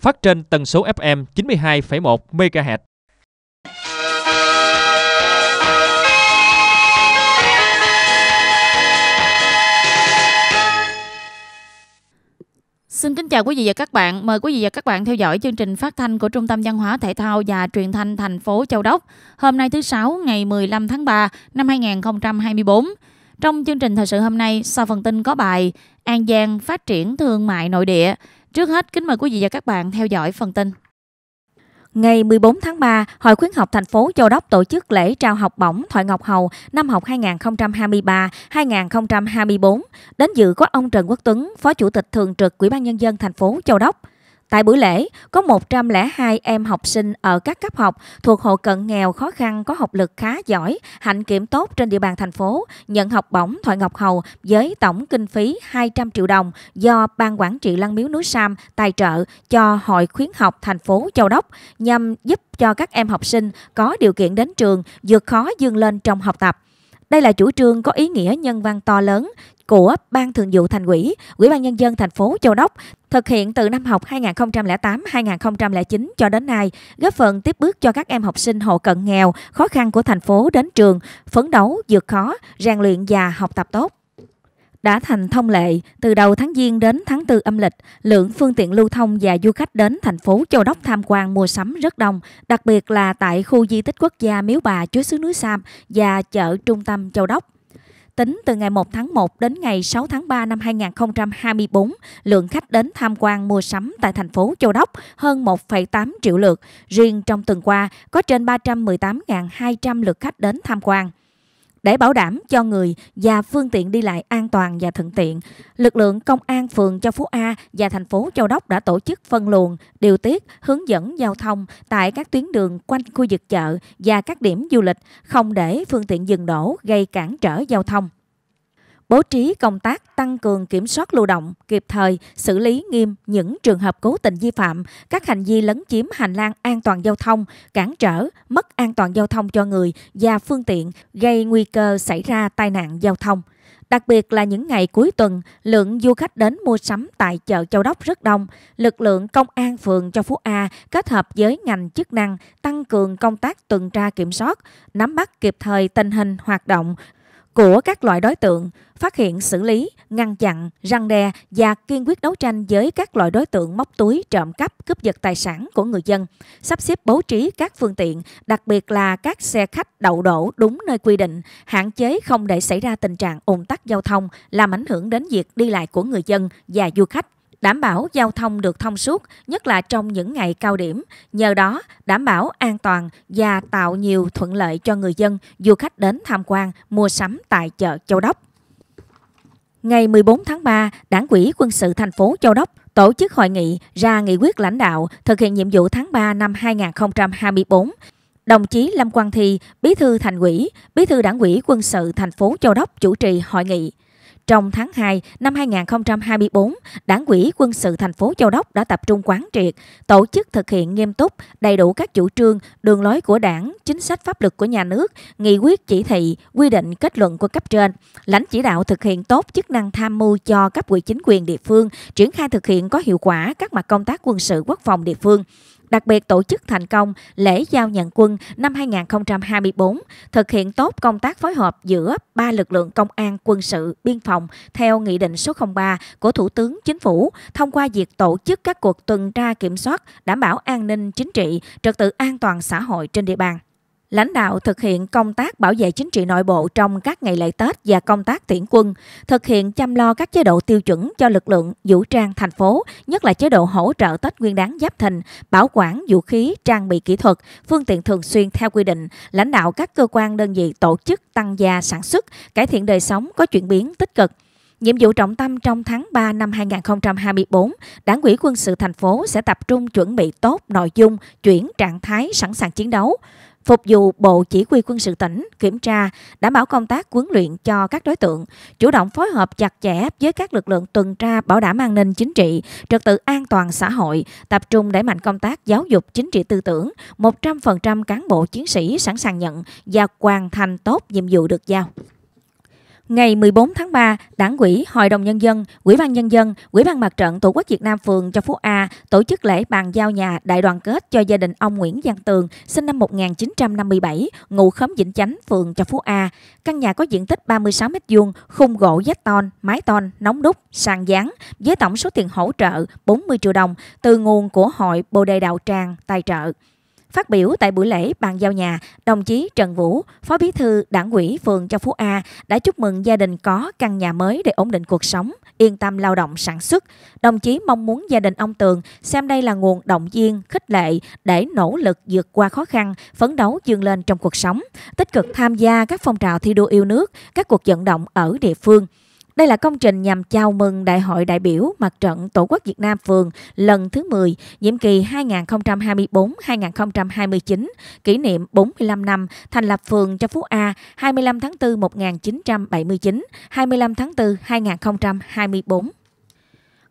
phát trên tần số FM 92,1 MHz. Xin kính chào quý vị và các bạn. Mời quý vị và các bạn theo dõi chương trình phát thanh của Trung tâm Văn hóa Thể thao và Truyền thanh thành phố Châu Đốc. Hôm nay thứ Sáu, ngày 15 tháng 3 năm 2024. Trong chương trình thời sự hôm nay, sau phần tin có bài An Giang phát triển thương mại nội địa – Trước hết, kính mời quý vị và các bạn theo dõi phần tin. Ngày 14 tháng 3, Hội khuyến học thành phố Châu Đốc tổ chức lễ trao học bổng Thoại Ngọc Hầu năm học 2023-2024. Đến dự có ông Trần Quốc Tuấn, Phó Chủ tịch Thường trực Ủy ban Nhân dân thành phố Châu Đốc – Tại buổi lễ, có 102 em học sinh ở các cấp học thuộc hộ cận nghèo khó khăn có học lực khá giỏi, hạnh kiểm tốt trên địa bàn thành phố nhận học bổng Thoại Ngọc Hầu với tổng kinh phí 200 triệu đồng do Ban Quản trị Lăng Miếu Núi Sam tài trợ cho Hội khuyến học thành phố Châu Đốc nhằm giúp cho các em học sinh có điều kiện đến trường vượt khó dương lên trong học tập. Đây là chủ trương có ý nghĩa nhân văn to lớn, của Ban Thường vụ Thành ủy, Ủy ban Nhân dân thành phố Châu Đốc thực hiện từ năm học 2008-2009 cho đến nay, góp phần tiếp bước cho các em học sinh hộ cận nghèo, khó khăn của thành phố đến trường, phấn đấu, vượt khó, rèn luyện và học tập tốt đã thành thông lệ, từ đầu tháng Giêng đến tháng 4 âm lịch, lượng phương tiện lưu thông và du khách đến thành phố Châu Đốc tham quan mua sắm rất đông, đặc biệt là tại khu di tích quốc gia Miếu Bà Chúa xứ núi Sam và chợ trung tâm Châu Đốc. Tính từ ngày 1 tháng 1 đến ngày 6 tháng 3 năm 2024, lượng khách đến tham quan mua sắm tại thành phố Châu Đốc hơn 1,8 triệu lượt. Riêng trong tuần qua, có trên 318.200 lượt khách đến tham quan. Để bảo đảm cho người và phương tiện đi lại an toàn và thuận tiện, lực lượng công an phường Châu Phú A và thành phố Châu Đốc đã tổ chức phân luồng, điều tiết, hướng dẫn giao thông tại các tuyến đường quanh khu vực chợ và các điểm du lịch, không để phương tiện dừng đổ gây cản trở giao thông bố trí công tác tăng cường kiểm soát lưu động, kịp thời xử lý nghiêm những trường hợp cố tình vi phạm các hành vi lấn chiếm hành lang an toàn giao thông, cản trở, mất an toàn giao thông cho người và phương tiện, gây nguy cơ xảy ra tai nạn giao thông. Đặc biệt là những ngày cuối tuần, lượng du khách đến mua sắm tại chợ Châu Đốc rất đông. Lực lượng công an phường cho Phú A kết hợp với ngành chức năng tăng cường công tác tuần tra kiểm soát, nắm bắt kịp thời tình hình hoạt động của các loại đối tượng, phát hiện xử lý, ngăn chặn, răng đe và kiên quyết đấu tranh với các loại đối tượng móc túi, trộm cắp, cướp giật tài sản của người dân, sắp xếp bố trí các phương tiện, đặc biệt là các xe khách đậu đổ đúng nơi quy định, hạn chế không để xảy ra tình trạng ủng tắc giao thông làm ảnh hưởng đến việc đi lại của người dân và du khách đảm bảo giao thông được thông suốt, nhất là trong những ngày cao điểm, nhờ đó đảm bảo an toàn và tạo nhiều thuận lợi cho người dân, du khách đến tham quan, mua sắm tại chợ Châu Đốc. Ngày 14 tháng 3, Đảng ủy Quân sự thành phố Châu Đốc tổ chức hội nghị ra nghị quyết lãnh đạo thực hiện nhiệm vụ tháng 3 năm 2024. Đồng chí Lâm Quang Thi, Bí thư Thành ủy, Bí thư Đảng ủy Quân sự thành phố Châu Đốc chủ trì hội nghị. Trong tháng 2 năm 2024, Đảng ủy Quân sự thành phố Châu Đốc đã tập trung quán triệt, tổ chức thực hiện nghiêm túc đầy đủ các chủ trương, đường lối của Đảng, chính sách pháp luật của nhà nước, nghị quyết chỉ thị, quy định kết luận của cấp trên, lãnh chỉ đạo thực hiện tốt chức năng tham mưu cho cấp ủy chính quyền địa phương, triển khai thực hiện có hiệu quả các mặt công tác quân sự quốc phòng địa phương, đặc biệt tổ chức thành công lễ giao nhận quân năm 2024, thực hiện tốt công tác phối hợp giữa ba lực lượng công an, quân sự, biên phòng theo Nghị định số 03 của Thủ tướng Chính phủ thông qua việc tổ chức các cuộc tuần tra kiểm soát đảm bảo an ninh chính trị, trật tự an toàn xã hội trên địa bàn. Lãnh đạo thực hiện công tác bảo vệ chính trị nội bộ trong các ngày lễ Tết và công tác tuyển quân, thực hiện chăm lo các chế độ tiêu chuẩn cho lực lượng vũ trang thành phố, nhất là chế độ hỗ trợ Tết Nguyên đán Giáp Thìn, bảo quản vũ khí, trang bị kỹ thuật, phương tiện thường xuyên theo quy định, lãnh đạo các cơ quan đơn vị tổ chức tăng gia sản xuất, cải thiện đời sống có chuyển biến tích cực. Nhiệm vụ trọng tâm trong tháng 3 năm 2024, Đảng ủy quân sự thành phố sẽ tập trung chuẩn bị tốt nội dung, chuyển trạng thái sẵn sàng chiến đấu, phục vụ Bộ Chỉ huy quân sự tỉnh kiểm tra, đảm bảo công tác huấn luyện cho các đối tượng, chủ động phối hợp chặt chẽ với các lực lượng tuần tra bảo đảm an ninh chính trị, trật tự an toàn xã hội, tập trung đẩy mạnh công tác giáo dục chính trị tư tưởng, 100% cán bộ chiến sĩ sẵn sàng nhận và hoàn thành tốt nhiệm vụ được giao. Ngày 14 tháng 3, Đảng ủy, Hội đồng Nhân dân, Ủy ban Nhân dân, Ủy ban Mặt trận Tổ quốc Việt Nam phường cho Phú A tổ chức lễ bàn giao nhà đại đoàn kết cho gia đình ông Nguyễn Văn Tường, sinh năm 1957, ngụ khóm Vĩnh Chánh, phường cho Phú A. Căn nhà có diện tích 36 m2, khung gỗ vách ton, mái ton, nóng đúc, sàn dán, với tổng số tiền hỗ trợ 40 triệu đồng từ nguồn của Hội Bồ Đề Đạo Tràng tài trợ. Phát biểu tại buổi lễ bàn giao nhà, đồng chí Trần Vũ, Phó Bí thư Đảng ủy phường Châu Phú A đã chúc mừng gia đình có căn nhà mới để ổn định cuộc sống, yên tâm lao động sản xuất. Đồng chí mong muốn gia đình ông Tường xem đây là nguồn động viên, khích lệ để nỗ lực vượt qua khó khăn, phấn đấu dương lên trong cuộc sống, tích cực tham gia các phong trào thi đua yêu nước, các cuộc vận động ở địa phương. Đây là công trình nhằm chào mừng Đại hội đại biểu Mặt trận Tổ quốc Việt Nam phường lần thứ 10, nhiệm kỳ 2024-2029, kỷ niệm 45 năm thành lập phường cho Phú A 25 tháng 4 1979, 25 tháng 4 2024.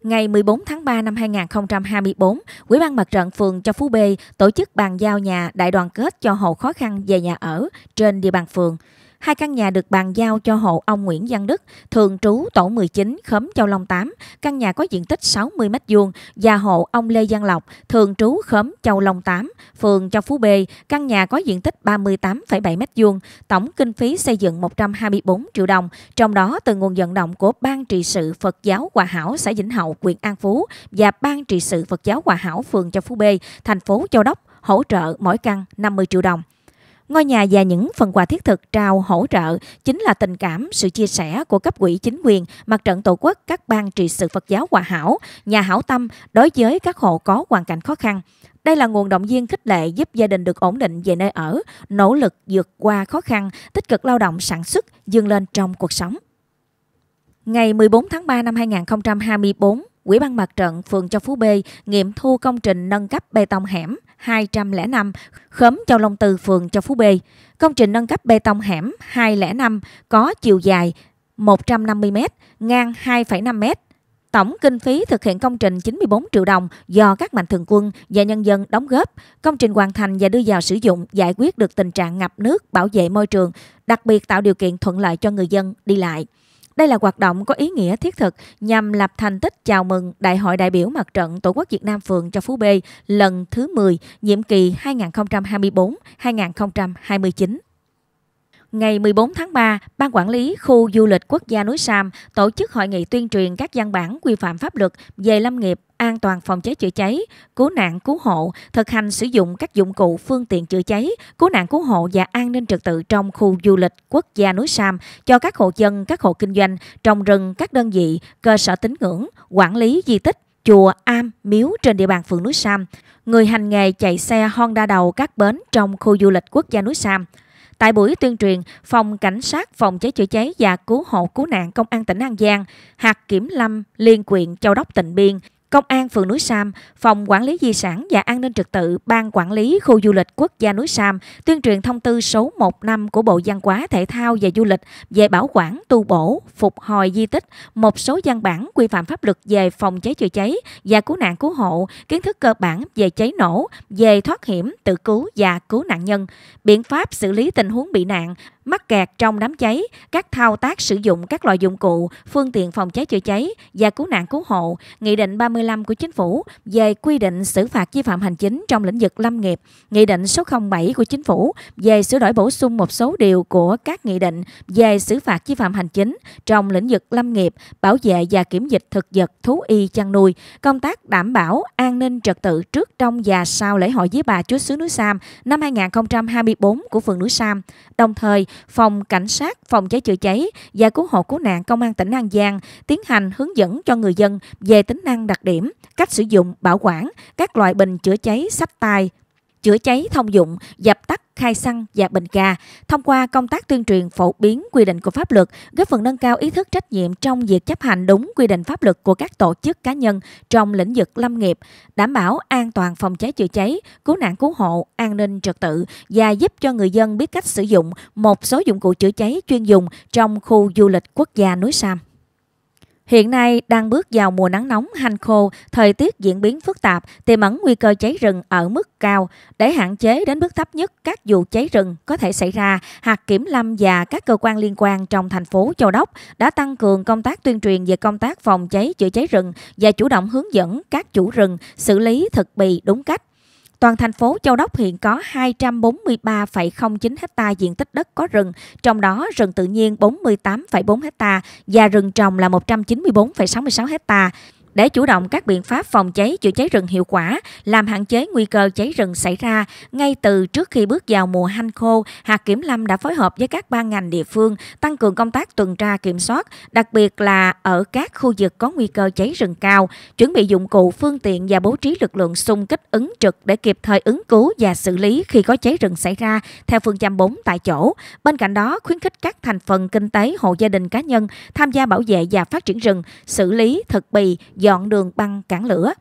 Ngày 14 tháng 3 năm 2024, Ủy ban Mặt trận phường Cho Phú B tổ chức bàn giao nhà đại đoàn kết cho hộ khó khăn về nhà ở trên địa bàn phường. Hai căn nhà được bàn giao cho hộ ông Nguyễn Văn Đức, thường trú tổ 19, khóm Châu Long 8, căn nhà có diện tích 60 m2 và hộ ông Lê Văn Lộc, thường trú khóm Châu Long 8, phường Châu Phú B, căn nhà có diện tích 38,7 m2, tổng kinh phí xây dựng 124 triệu đồng, trong đó từ nguồn vận động của Ban trị sự Phật giáo Hòa Hảo xã Vĩnh Hậu, huyện An Phú và Ban trị sự Phật giáo Hòa Hảo phường Châu Phú B, thành phố Châu Đốc hỗ trợ mỗi căn 50 triệu đồng. Ngôi nhà và những phần quà thiết thực trao hỗ trợ chính là tình cảm, sự chia sẻ của cấp quỹ chính quyền, mặt trận tổ quốc, các ban trị sự Phật giáo Hòa Hảo, nhà hảo tâm đối với các hộ có hoàn cảnh khó khăn. Đây là nguồn động viên khích lệ giúp gia đình được ổn định về nơi ở, nỗ lực vượt qua khó khăn, tích cực lao động sản xuất, dương lên trong cuộc sống. Ngày 14 tháng 3 năm 2024, Quỹ ban mặt trận phường Châu Phú B nghiệm thu công trình nâng cấp bê tông hẻm, 205, khóm Châu Long Từ, phường Châu Phú B. Công trình nâng cấp bê tông hẻm 205 có chiều dài 150m, ngang 2,5m. Tổng kinh phí thực hiện công trình 94 triệu đồng do các mạnh thường quân và nhân dân đóng góp. Công trình hoàn thành và đưa vào sử dụng giải quyết được tình trạng ngập nước, bảo vệ môi trường, đặc biệt tạo điều kiện thuận lợi cho người dân đi lại. Đây là hoạt động có ý nghĩa thiết thực nhằm lập thành tích chào mừng Đại hội đại biểu Mặt trận Tổ quốc Việt Nam phường cho Phú B lần thứ 10, nhiệm kỳ 2024-2029. Ngày 14 tháng 3, Ban Quản lý Khu Du lịch Quốc gia núi Sam tổ chức hội nghị tuyên truyền các văn bản quy phạm pháp luật về lâm nghiệp, an toàn phòng cháy chữa cháy, cứu nạn cứu hộ, thực hành sử dụng các dụng cụ phương tiện chữa cháy, cứu nạn cứu hộ và an ninh trật tự trong khu du lịch quốc gia núi Sam cho các hộ dân, các hộ kinh doanh, trồng rừng, các đơn vị, cơ sở tín ngưỡng, quản lý di tích, chùa, am, miếu trên địa bàn phường núi Sam, người hành nghề chạy xe Honda đầu các bến trong khu du lịch quốc gia núi Sam. Tại buổi tuyên truyền, Phòng Cảnh sát Phòng cháy chữa cháy và Cứu hộ Cứu nạn Công an tỉnh An Giang, hạt kiểm lâm, liên quyện Châu Đốc tỉnh Biên Công an phường núi Sam, Phòng Quản lý Di sản và An ninh trật tự, Ban Quản lý Khu du lịch quốc gia núi Sam tuyên truyền thông tư số năm của Bộ Văn hóa Thể thao và Du lịch về bảo quản, tu bổ, phục hồi di tích, một số văn bản quy phạm pháp luật về phòng cháy chữa cháy và cứu nạn cứu hộ, kiến thức cơ bản về cháy nổ, về thoát hiểm, tự cứu và cứu nạn nhân, biện pháp xử lý tình huống bị nạn, mắc kẹt trong đám cháy, các thao tác sử dụng các loại dụng cụ, phương tiện phòng cháy chữa cháy và cứu nạn cứu hộ, Nghị định 35 của Chính phủ về quy định xử phạt vi phạm hành chính trong lĩnh vực lâm nghiệp, Nghị định số 07 của Chính phủ về sửa đổi bổ sung một số điều của các nghị định về xử phạt vi phạm hành chính trong lĩnh vực lâm nghiệp, bảo vệ và kiểm dịch thực vật, thú y, chăn nuôi, công tác đảm bảo an ninh trật tự trước, trong và sau lễ hội với bà Chúa xứ núi Sam năm 2024 của phường núi Sam, đồng thời phòng cảnh sát, phòng cháy chữa cháy và cứu hộ cứu nạn công an tỉnh An Giang tiến hành hướng dẫn cho người dân về tính năng đặc điểm, cách sử dụng, bảo quản các loại bình chữa cháy sách tay, chữa cháy thông dụng, dập tắt khai xăng và bình ga. Thông qua công tác tuyên truyền phổ biến quy định của pháp luật, góp phần nâng cao ý thức trách nhiệm trong việc chấp hành đúng quy định pháp luật của các tổ chức cá nhân trong lĩnh vực lâm nghiệp, đảm bảo an toàn phòng cháy chữa cháy, cứu nạn cứu hộ, an ninh trật tự và giúp cho người dân biết cách sử dụng một số dụng cụ chữa cháy chuyên dùng trong khu du lịch quốc gia núi Sam. Hiện nay đang bước vào mùa nắng nóng, hanh khô, thời tiết diễn biến phức tạp, tiềm ẩn nguy cơ cháy rừng ở mức cao. Để hạn chế đến mức thấp nhất các vụ cháy rừng có thể xảy ra, hạt kiểm lâm và các cơ quan liên quan trong thành phố Châu Đốc đã tăng cường công tác tuyên truyền về công tác phòng cháy chữa cháy rừng và chủ động hướng dẫn các chủ rừng xử lý thực bì đúng cách. Toàn thành phố Châu Đốc hiện có 243,09 ha diện tích đất có rừng, trong đó rừng tự nhiên 48,4 ha và rừng trồng là 194,66 ha. Để chủ động các biện pháp phòng cháy chữa cháy rừng hiệu quả, làm hạn chế nguy cơ cháy rừng xảy ra, ngay từ trước khi bước vào mùa hanh khô, hạt kiểm lâm đã phối hợp với các ban ngành địa phương tăng cường công tác tuần tra kiểm soát, đặc biệt là ở các khu vực có nguy cơ cháy rừng cao, chuẩn bị dụng cụ, phương tiện và bố trí lực lượng xung kích ứng trực để kịp thời ứng cứu và xử lý khi có cháy rừng xảy ra theo phương châm 4 tại chỗ. Bên cạnh đó, khuyến khích các thành phần kinh tế, hộ gia đình cá nhân tham gia bảo vệ và phát triển rừng, xử lý thực bì, dọn đường băng cản lửa.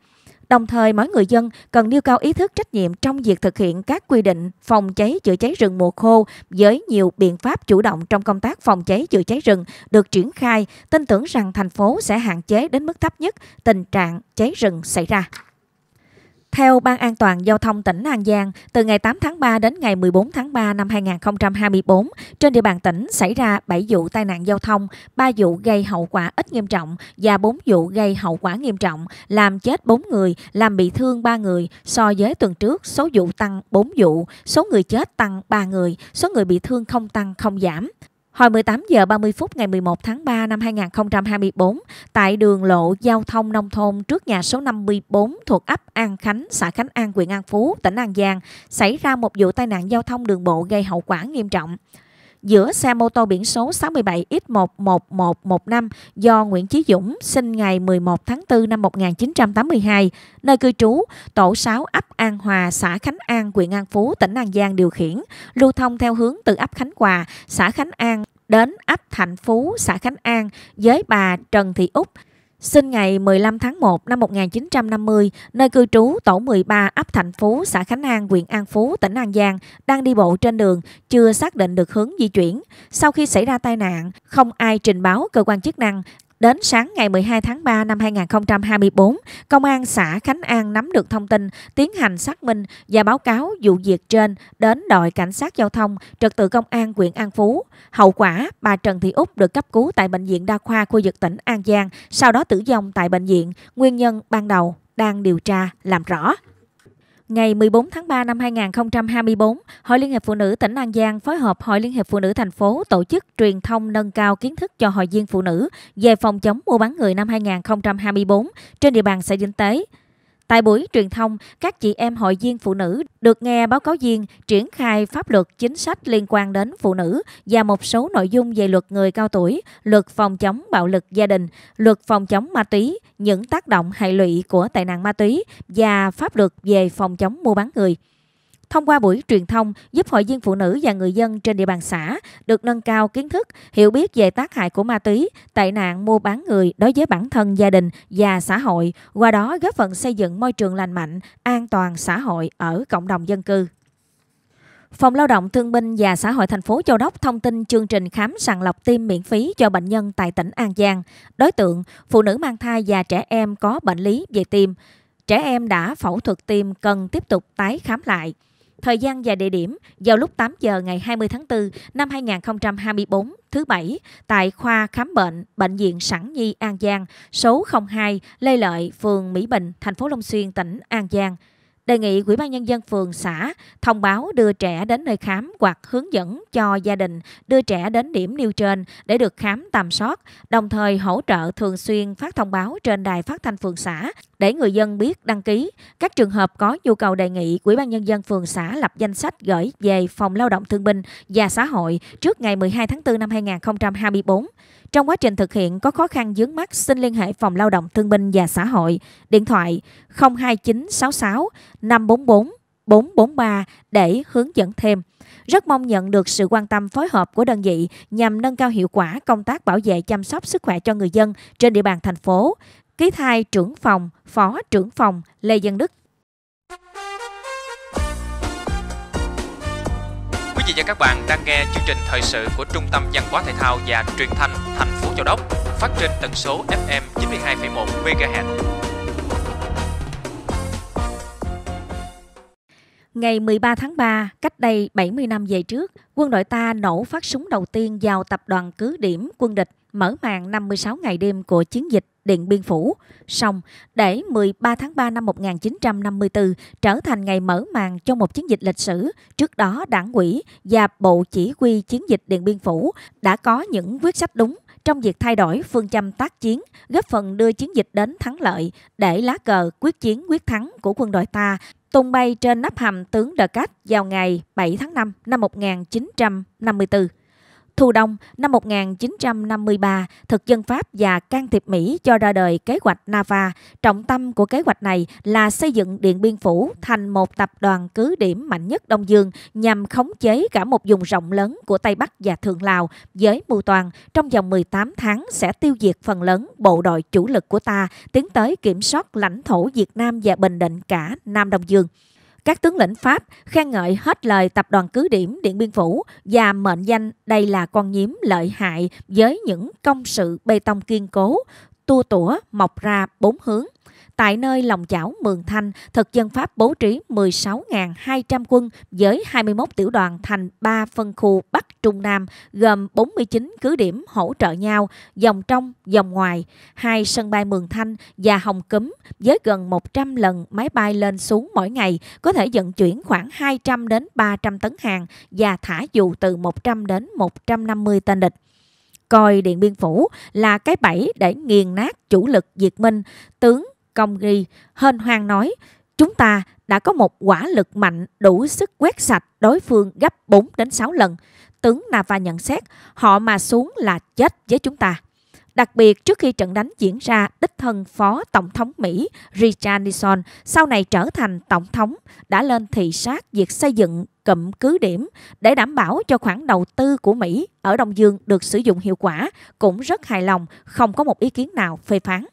Đồng thời, mỗi người dân cần nêu cao ý thức trách nhiệm trong việc thực hiện các quy định phòng cháy chữa cháy rừng mùa khô với nhiều biện pháp chủ động trong công tác phòng cháy chữa cháy rừng được triển khai, tin tưởng rằng thành phố sẽ hạn chế đến mức thấp nhất tình trạng cháy rừng xảy ra. Theo Ban An toàn Giao thông tỉnh An Giang, từ ngày 8 tháng 3 đến ngày 14 tháng 3 năm 2024, trên địa bàn tỉnh xảy ra 7 vụ tai nạn giao thông, 3 vụ gây hậu quả ít nghiêm trọng và 4 vụ gây hậu quả nghiêm trọng, làm chết 4 người, làm bị thương 3 người. So với tuần trước, số vụ tăng 4 vụ, số người chết tăng 3 người, số người bị thương không tăng không giảm. Hồi 18 giờ 30 phút ngày 11 tháng 3 năm 2024, tại đường lộ giao thông nông thôn trước nhà số 54 thuộc ấp An Khánh, xã Khánh An, huyện An Phú, tỉnh An Giang, xảy ra một vụ tai nạn giao thông đường bộ gây hậu quả nghiêm trọng giữa xe mô tô biển số 67X11115 do Nguyễn Chí Dũng sinh ngày 11 tháng 4 năm 1982, nơi cư trú, tổ 6 ấp An Hòa, xã Khánh An, huyện An Phú, tỉnh An Giang điều khiển, lưu thông theo hướng từ ấp Khánh Hòa, xã Khánh An đến ấp Thạnh Phú, xã Khánh An với bà Trần Thị Úc, Sinh ngày 15 tháng 1 năm 1950, nơi cư trú tổ 13 ấp Thành Phú, xã Khánh An, huyện An Phú, tỉnh An Giang, đang đi bộ trên đường, chưa xác định được hướng di chuyển. Sau khi xảy ra tai nạn, không ai trình báo cơ quan chức năng, Đến sáng ngày 12 tháng 3 năm 2024, Công an xã Khánh An nắm được thông tin, tiến hành xác minh và báo cáo vụ việc trên đến đội cảnh sát giao thông trật tự công an huyện An Phú. Hậu quả, bà Trần Thị Úc được cấp cứu tại Bệnh viện Đa khoa khu vực tỉnh An Giang, sau đó tử vong tại bệnh viện. Nguyên nhân ban đầu đang điều tra làm rõ. Ngày 14 tháng 3 năm 2024, Hội Liên hiệp Phụ nữ tỉnh An Giang phối hợp Hội Liên hiệp Phụ nữ thành phố tổ chức truyền thông nâng cao kiến thức cho hội viên phụ nữ về phòng chống mua bán người năm 2024 trên địa bàn xã Vĩnh Tế. Tại buổi truyền thông, các chị em hội viên phụ nữ được nghe báo cáo viên triển khai pháp luật chính sách liên quan đến phụ nữ và một số nội dung về luật người cao tuổi, luật phòng chống bạo lực gia đình, luật phòng chống ma túy, những tác động hệ lụy của tệ nạn ma túy và pháp luật về phòng chống mua bán người. Thông qua buổi truyền thông giúp hội viên phụ nữ và người dân trên địa bàn xã được nâng cao kiến thức, hiểu biết về tác hại của ma túy, tệ nạn mua bán người đối với bản thân gia đình và xã hội, qua đó góp phần xây dựng môi trường lành mạnh, an toàn xã hội ở cộng đồng dân cư. Phòng Lao động Thương binh và Xã hội thành phố Châu Đốc thông tin chương trình khám sàng lọc tim miễn phí cho bệnh nhân tại tỉnh An Giang. Đối tượng, phụ nữ mang thai và trẻ em có bệnh lý về tim. Trẻ em đã phẫu thuật tim cần tiếp tục tái khám lại. Thời gian và địa điểm vào lúc 8 giờ ngày 20 tháng 4 năm 2024 thứ Bảy tại khoa khám bệnh Bệnh viện Sản Nhi An Giang số 02 Lê Lợi, phường Mỹ Bình, thành phố Long Xuyên, tỉnh An Giang đề nghị Ủy ban Nhân dân phường xã thông báo đưa trẻ đến nơi khám hoặc hướng dẫn cho gia đình đưa trẻ đến điểm nêu trên để được khám tầm soát, đồng thời hỗ trợ thường xuyên phát thông báo trên đài phát thanh phường xã để người dân biết đăng ký. Các trường hợp có nhu cầu đề nghị Ủy ban Nhân dân phường xã lập danh sách gửi về Phòng Lao động Thương binh và Xã hội trước ngày 12 tháng 4 năm 2024. Trong quá trình thực hiện có khó khăn dướng mắt xin liên hệ Phòng Lao động Thương binh và Xã hội, điện thoại 02966 544 443 để hướng dẫn thêm. Rất mong nhận được sự quan tâm phối hợp của đơn vị nhằm nâng cao hiệu quả công tác bảo vệ chăm sóc sức khỏe cho người dân trên địa bàn thành phố. Ký thai trưởng phòng, phó trưởng phòng Lê Dân Đức và các bạn đang nghe chương trình thời sự của Trung tâm Văn hóa Thể thao và Truyền thanh thành phố Châu Đốc phát trên tần số FM 92,1 MHz. Ngày 13 tháng 3, cách đây 70 năm về trước, quân đội ta nổ phát súng đầu tiên vào tập đoàn cứ điểm quân địch mở màn 56 ngày đêm của chiến dịch Điện Biên Phủ. Song, để 13 tháng 3 năm 1954 trở thành ngày mở màn cho một chiến dịch lịch sử, trước đó đảng ủy và Bộ Chỉ huy Chiến dịch Điện Biên Phủ đã có những quyết sách đúng trong việc thay đổi phương châm tác chiến, góp phần đưa chiến dịch đến thắng lợi để lá cờ quyết chiến quyết thắng của quân đội ta tung bay trên nắp hầm tướng Đờ Cát vào ngày 7 tháng 5 năm 1954. Thu Đông năm 1953, thực dân Pháp và can thiệp Mỹ cho ra đời kế hoạch Nava. Trọng tâm của kế hoạch này là xây dựng Điện Biên Phủ thành một tập đoàn cứ điểm mạnh nhất Đông Dương nhằm khống chế cả một vùng rộng lớn của Tây Bắc và Thượng Lào với mưu toàn trong vòng 18 tháng sẽ tiêu diệt phần lớn bộ đội chủ lực của ta tiến tới kiểm soát lãnh thổ Việt Nam và Bình Định cả Nam Đông Dương. Các tướng lĩnh Pháp khen ngợi hết lời tập đoàn cứ điểm Điện Biên Phủ và mệnh danh đây là con nhiếm lợi hại với những công sự bê tông kiên cố, tua tủa mọc ra bốn hướng. Tại nơi lòng chảo Mường Thanh, thực dân Pháp bố trí 16.200 quân với 21 tiểu đoàn thành 3 phân khu Bắc Trung Nam gồm 49 cứ điểm hỗ trợ nhau, dòng trong, dòng ngoài, hai sân bay Mường Thanh và Hồng Cúm với gần 100 lần máy bay lên xuống mỗi ngày có thể vận chuyển khoảng 200 đến 300 tấn hàng và thả dù từ 100 đến 150 tên địch coi Điện Biên Phủ là cái bẫy để nghiền nát chủ lực diệt minh. Tướng Công Ghi hên hoang nói chúng ta đã có một quả lực mạnh đủ sức quét sạch đối phương gấp 4 đến 6 lần. Tướng Nava nhận xét họ mà xuống là chết với chúng ta. Đặc biệt trước khi trận đánh diễn ra, đích thân Phó Tổng thống Mỹ Richard Nixon sau này trở thành Tổng thống đã lên thị sát việc xây dựng cụm cứ điểm để đảm bảo cho khoản đầu tư của Mỹ ở Đông Dương được sử dụng hiệu quả cũng rất hài lòng, không có một ý kiến nào phê phán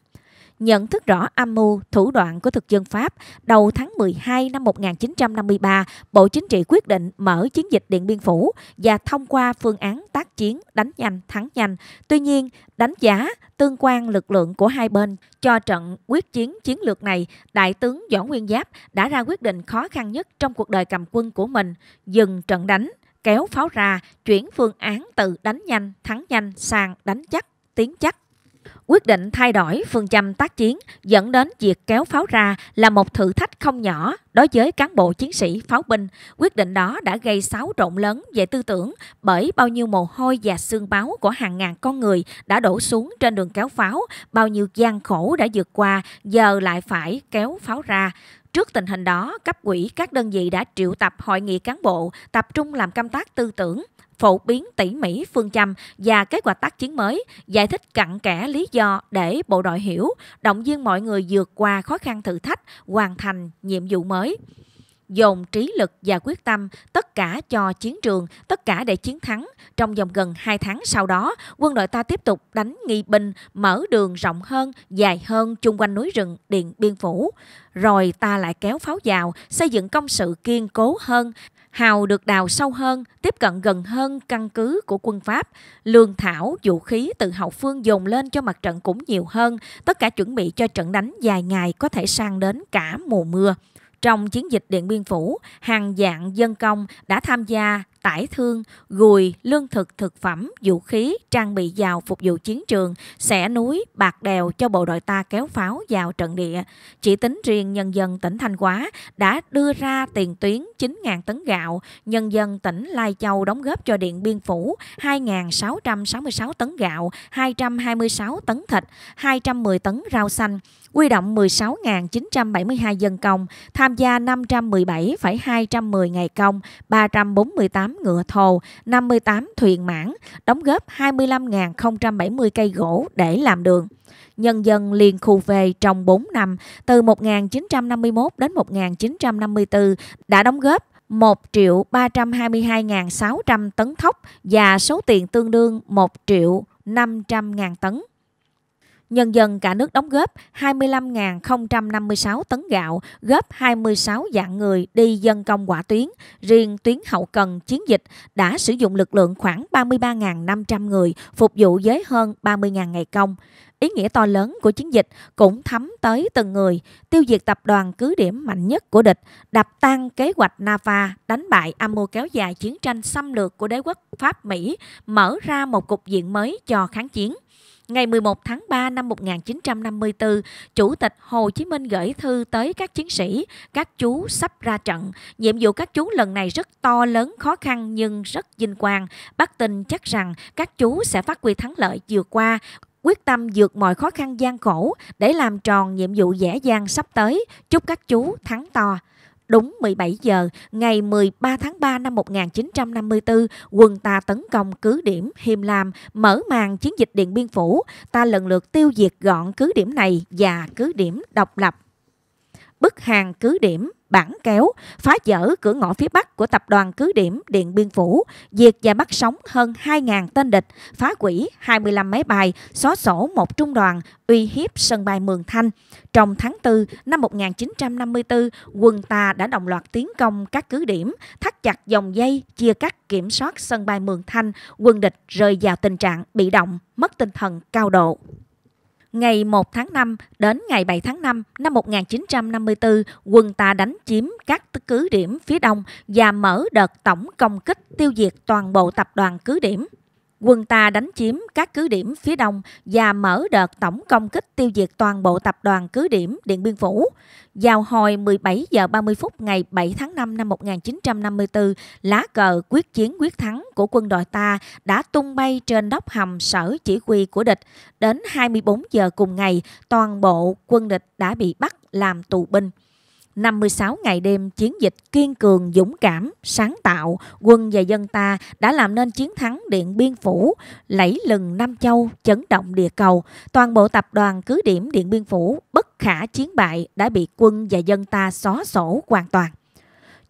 nhận thức rõ âm mưu, thủ đoạn của thực dân Pháp, đầu tháng 12 năm 1953, Bộ Chính trị quyết định mở chiến dịch Điện Biên Phủ và thông qua phương án tác chiến đánh nhanh thắng nhanh. Tuy nhiên, đánh giá tương quan lực lượng của hai bên cho trận quyết chiến chiến lược này, Đại tướng Võ Nguyên Giáp đã ra quyết định khó khăn nhất trong cuộc đời cầm quân của mình, dừng trận đánh, kéo pháo ra, chuyển phương án từ đánh nhanh, thắng nhanh sang đánh chắc, tiến chắc. Quyết định thay đổi phương châm tác chiến dẫn đến việc kéo pháo ra là một thử thách không nhỏ đối với cán bộ chiến sĩ pháo binh. Quyết định đó đã gây xáo trộn lớn về tư tưởng bởi bao nhiêu mồ hôi và xương máu của hàng ngàn con người đã đổ xuống trên đường kéo pháo, bao nhiêu gian khổ đã vượt qua, giờ lại phải kéo pháo ra. Trước tình hình đó, cấp quỹ các đơn vị đã triệu tập hội nghị cán bộ, tập trung làm công tác tư tưởng, phổ biến tỉ mỉ phương châm và kết quả tác chiến mới, giải thích cặn kẽ lý do để bộ đội hiểu, động viên mọi người vượt qua khó khăn thử thách, hoàn thành nhiệm vụ mới dồn trí lực và quyết tâm tất cả cho chiến trường, tất cả để chiến thắng. Trong vòng gần 2 tháng sau đó, quân đội ta tiếp tục đánh nghi binh, mở đường rộng hơn, dài hơn chung quanh núi rừng Điện Biên Phủ. Rồi ta lại kéo pháo vào, xây dựng công sự kiên cố hơn, Hào được đào sâu hơn, tiếp cận gần hơn căn cứ của quân Pháp. Lương thảo, vũ khí từ hậu phương dồn lên cho mặt trận cũng nhiều hơn. Tất cả chuẩn bị cho trận đánh dài ngày có thể sang đến cả mùa mưa. Trong chiến dịch Điện Biên Phủ, hàng dạng dân công đã tham gia tải thương, gùi, lương thực, thực phẩm, vũ khí, trang bị vào phục vụ chiến trường, xẻ núi, bạc đèo cho bộ đội ta kéo pháo vào trận địa. Chỉ tính riêng nhân dân tỉnh Thanh Hóa đã đưa ra tiền tuyến 9.000 tấn gạo, nhân dân tỉnh Lai Châu đóng góp cho Điện Biên Phủ 2.666 tấn gạo, 226 tấn thịt, 210 tấn rau xanh, quy động 16.972 dân công, tham gia 517,210 ngày công, 348 ngựa thồ, 58 thuyền mãn, đóng góp 25.070 cây gỗ để làm đường. Nhân dân liền khu về trong 4 năm, từ 1951 đến 1954, đã đóng góp 1 triệu 322.600 tấn thóc và số tiền tương đương 1 triệu 500.000 tấn. Nhân dân cả nước đóng góp 25.056 tấn gạo, góp 26 dạng người đi dân công quả tuyến. Riêng tuyến hậu cần chiến dịch đã sử dụng lực lượng khoảng 33.500 người, phục vụ với hơn 30.000 ngày công. Ý nghĩa to lớn của chiến dịch cũng thấm tới từng người, tiêu diệt tập đoàn cứ điểm mạnh nhất của địch, đập tan kế hoạch Nava, đánh bại âm mưu kéo dài chiến tranh xâm lược của đế quốc Pháp-Mỹ, mở ra một cục diện mới cho kháng chiến. Ngày 11 tháng 3 năm 1954, Chủ tịch Hồ Chí Minh gửi thư tới các chiến sĩ, các chú sắp ra trận. Nhiệm vụ các chú lần này rất to lớn, khó khăn nhưng rất vinh quang. Bác tin chắc rằng các chú sẽ phát huy thắng lợi vừa qua, quyết tâm vượt mọi khó khăn gian khổ để làm tròn nhiệm vụ dễ dàng sắp tới. Chúc các chú thắng to. Đúng 17 giờ ngày 13 tháng 3 năm 1954, quân ta tấn công cứ điểm Hiêm Lam, mở màn chiến dịch Điện Biên Phủ. Ta lần lượt tiêu diệt gọn cứ điểm này và cứ điểm độc lập. Bức hàng cứ điểm bản kéo, phá dỡ cửa ngõ phía Bắc của tập đoàn cứ điểm Điện Biên Phủ, diệt và bắt sống hơn 2.000 tên địch, phá quỷ 25 máy bay, xóa sổ một trung đoàn, uy hiếp sân bay Mường Thanh. Trong tháng 4 năm 1954, quân ta đã đồng loạt tiến công các cứ điểm, thắt chặt dòng dây, chia cắt kiểm soát sân bay Mường Thanh, quân địch rơi vào tình trạng bị động, mất tinh thần cao độ. Ngày 1 tháng 5 đến ngày 7 tháng 5 năm 1954, quân ta đánh chiếm các cứ điểm phía đông và mở đợt tổng công kích tiêu diệt toàn bộ tập đoàn cứ điểm quân ta đánh chiếm các cứ điểm phía đông và mở đợt tổng công kích tiêu diệt toàn bộ tập đoàn cứ điểm Điện Biên Phủ. Vào hồi 17 giờ 30 phút ngày 7 tháng 5 năm 1954, lá cờ quyết chiến quyết thắng của quân đội ta đã tung bay trên đốc hầm sở chỉ huy của địch. Đến 24 giờ cùng ngày, toàn bộ quân địch đã bị bắt làm tù binh. 56 ngày đêm chiến dịch kiên cường, dũng cảm, sáng tạo, quân và dân ta đã làm nên chiến thắng Điện Biên Phủ, lẫy lừng Nam Châu, chấn động địa cầu. Toàn bộ tập đoàn cứ điểm Điện Biên Phủ bất khả chiến bại đã bị quân và dân ta xóa sổ hoàn toàn.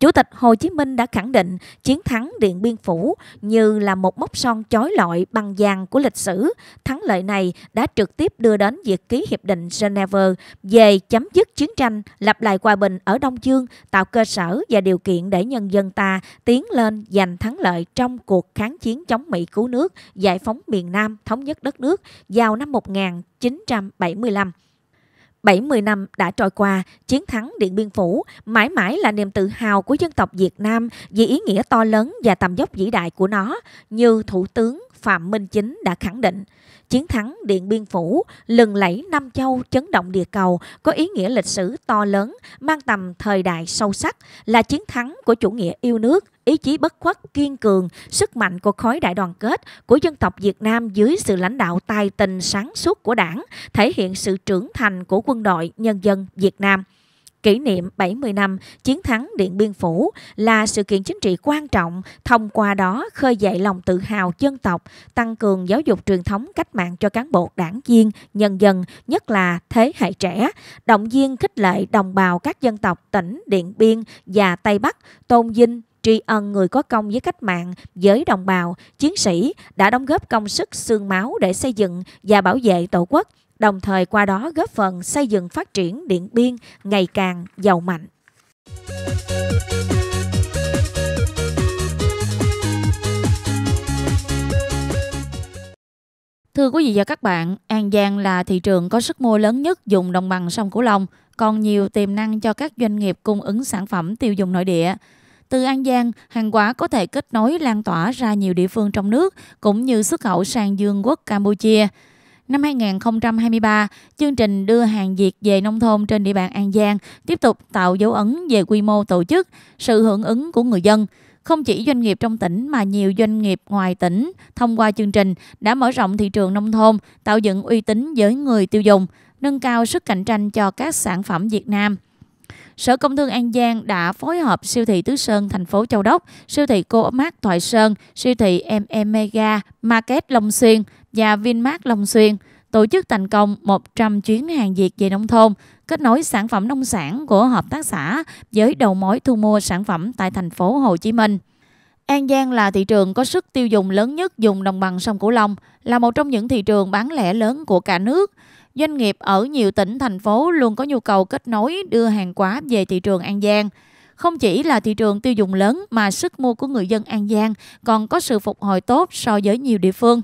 Chủ tịch Hồ Chí Minh đã khẳng định chiến thắng Điện Biên Phủ như là một mốc son chói lọi bằng vàng của lịch sử. Thắng lợi này đã trực tiếp đưa đến việc ký Hiệp định Geneva về chấm dứt chiến tranh, lập lại hòa bình ở Đông Dương, tạo cơ sở và điều kiện để nhân dân ta tiến lên giành thắng lợi trong cuộc kháng chiến chống Mỹ cứu nước, giải phóng miền Nam, thống nhất đất nước vào năm 1975. 70 năm đã trôi qua, chiến thắng Điện Biên Phủ mãi mãi là niềm tự hào của dân tộc Việt Nam vì ý nghĩa to lớn và tầm dốc vĩ đại của nó. Như Thủ tướng Phạm Minh Chính đã khẳng định chiến thắng Điện Biên Phủ lừng lẫy Nam Châu chấn động địa cầu có ý nghĩa lịch sử to lớn, mang tầm thời đại sâu sắc, là chiến thắng của chủ nghĩa yêu nước, ý chí bất khuất, kiên cường, sức mạnh của khối đại đoàn kết của dân tộc Việt Nam dưới sự lãnh đạo tài tình sáng suốt của đảng, thể hiện sự trưởng thành của quân đội nhân dân Việt Nam. Kỷ niệm 70 năm chiến thắng Điện Biên Phủ là sự kiện chính trị quan trọng, thông qua đó khơi dậy lòng tự hào dân tộc, tăng cường giáo dục truyền thống cách mạng cho cán bộ, đảng viên, nhân dân, nhất là thế hệ trẻ, động viên khích lệ đồng bào các dân tộc tỉnh Điện Biên và Tây Bắc tôn vinh tri ân người có công với cách mạng, với đồng bào, chiến sĩ đã đóng góp công sức xương máu để xây dựng và bảo vệ Tổ quốc, đồng thời qua đó góp phần xây dựng phát triển Điện Biên ngày càng giàu mạnh. Thưa quý vị và các bạn, An Giang là thị trường có sức mua lớn nhất dùng đồng bằng sông Cửu Long, còn nhiều tiềm năng cho các doanh nghiệp cung ứng sản phẩm tiêu dùng nội địa. Từ An Giang, hàng hóa có thể kết nối lan tỏa ra nhiều địa phương trong nước cũng như xuất khẩu sang Dương quốc Campuchia. Năm 2023, chương trình đưa hàng Việt về nông thôn trên địa bàn An Giang tiếp tục tạo dấu ấn về quy mô tổ chức, sự hưởng ứng của người dân. Không chỉ doanh nghiệp trong tỉnh mà nhiều doanh nghiệp ngoài tỉnh thông qua chương trình đã mở rộng thị trường nông thôn, tạo dựng uy tín với người tiêu dùng, nâng cao sức cạnh tranh cho các sản phẩm Việt Nam. Sở Công Thương An Giang đã phối hợp siêu thị Tứ Sơn, thành phố Châu Đốc, siêu thị Cô Mát Thoại Sơn, siêu thị MM Mega, Market Long Xuyên, và Vinmart Long Xuyên tổ chức thành công 100 chuyến hàng Việt về nông thôn, kết nối sản phẩm nông sản của hợp tác xã với đầu mối thu mua sản phẩm tại thành phố Hồ Chí Minh. An Giang là thị trường có sức tiêu dùng lớn nhất vùng đồng bằng sông Cửu Long, là một trong những thị trường bán lẻ lớn của cả nước. Doanh nghiệp ở nhiều tỉnh thành phố luôn có nhu cầu kết nối đưa hàng quá về thị trường An Giang. Không chỉ là thị trường tiêu dùng lớn mà sức mua của người dân An Giang còn có sự phục hồi tốt so với nhiều địa phương.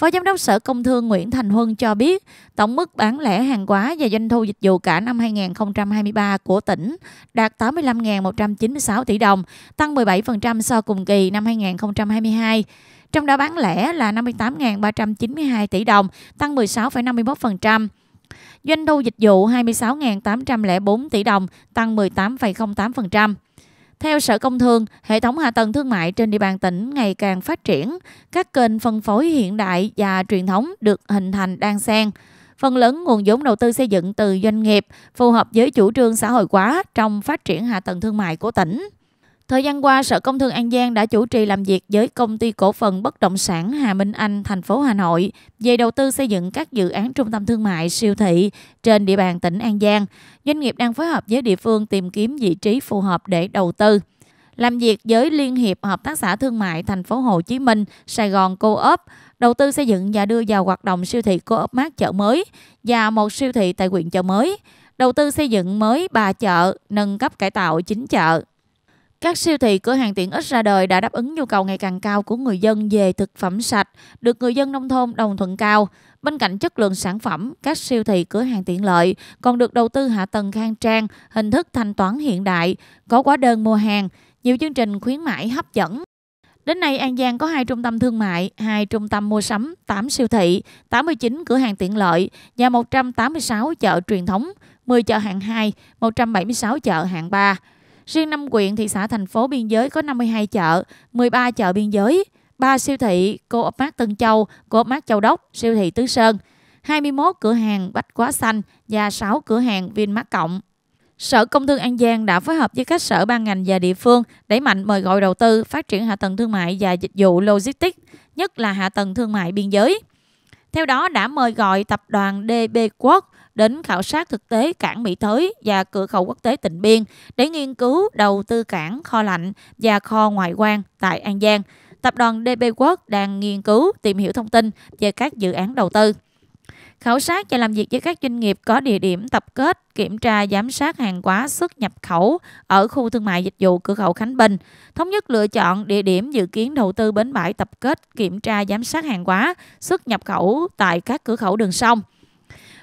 Phó Giám đốc Sở Công Thương Nguyễn Thành Huân cho biết, tổng mức bán lẻ hàng hóa và doanh thu dịch vụ cả năm 2023 của tỉnh đạt 85.196 tỷ đồng, tăng 17% so cùng kỳ năm 2022 trong đó bán lẻ là 58.392 tỷ đồng, tăng 16,51%. Doanh thu dịch vụ 26.804 tỷ đồng, tăng 18,08%. Theo Sở Công Thương, hệ thống hạ tầng thương mại trên địa bàn tỉnh ngày càng phát triển, các kênh phân phối hiện đại và truyền thống được hình thành đan xen. Phần lớn nguồn vốn đầu tư xây dựng từ doanh nghiệp phù hợp với chủ trương xã hội hóa trong phát triển hạ tầng thương mại của tỉnh. Thời gian qua, Sở Công Thương An Giang đã chủ trì làm việc với công ty cổ phần bất động sản Hà Minh Anh, thành phố Hà Nội về đầu tư xây dựng các dự án trung tâm thương mại siêu thị trên địa bàn tỉnh An Giang. Doanh nghiệp đang phối hợp với địa phương tìm kiếm vị trí phù hợp để đầu tư. Làm việc với Liên hiệp Hợp tác xã Thương mại Thành phố Hồ Chí Minh, Sài Gòn cô op, đầu tư xây dựng và đưa vào hoạt động siêu thị cô op mát chợ mới và một siêu thị tại huyện chợ mới, đầu tư xây dựng mới 3 chợ, nâng cấp cải tạo 9 chợ. Các siêu thị, cửa hàng tiện ích ra đời đã đáp ứng nhu cầu ngày càng cao của người dân về thực phẩm sạch, được người dân nông thôn đồng thuận cao. Bên cạnh chất lượng sản phẩm, các siêu thị, cửa hàng tiện lợi còn được đầu tư hạ tầng khang trang, hình thức thanh toán hiện đại, có hóa đơn mua hàng, nhiều chương trình khuyến mãi hấp dẫn. Đến nay, An Giang có hai trung tâm thương mại, hai trung tâm mua sắm, 8 siêu thị, 89 cửa hàng tiện lợi và 186 chợ truyền thống, 10 chợ hạng 2, 176 chợ hạng 3. Riêng năm quyện thị xã thành phố biên giới có 52 chợ, 13 chợ biên giới, 3 siêu thị cô ấp mát Tân Châu, cô ấp mát Châu Đốc, siêu thị Tứ Sơn, 21 cửa hàng Bách Quá Xanh và 6 cửa hàng Vinmart Cộng. Sở Công Thương An Giang đã phối hợp với các sở ban ngành và địa phương đẩy mạnh mời gọi đầu tư phát triển hạ tầng thương mại và dịch vụ logistics, nhất là hạ tầng thương mại biên giới. Theo đó đã mời gọi tập đoàn DB Quốc đến khảo sát thực tế cảng Mỹ Thới và cửa khẩu quốc tế Tịnh Biên để nghiên cứu đầu tư cảng, kho lạnh và kho ngoại quan tại An Giang. Tập đoàn DB Quốc đang nghiên cứu tìm hiểu thông tin về các dự án đầu tư khảo sát và làm việc với các doanh nghiệp có địa điểm tập kết, kiểm tra, giám sát hàng hóa xuất nhập khẩu ở khu thương mại dịch vụ cửa khẩu Khánh Bình, thống nhất lựa chọn địa điểm dự kiến đầu tư bến bãi tập kết, kiểm tra, giám sát hàng hóa xuất nhập khẩu tại các cửa khẩu đường sông.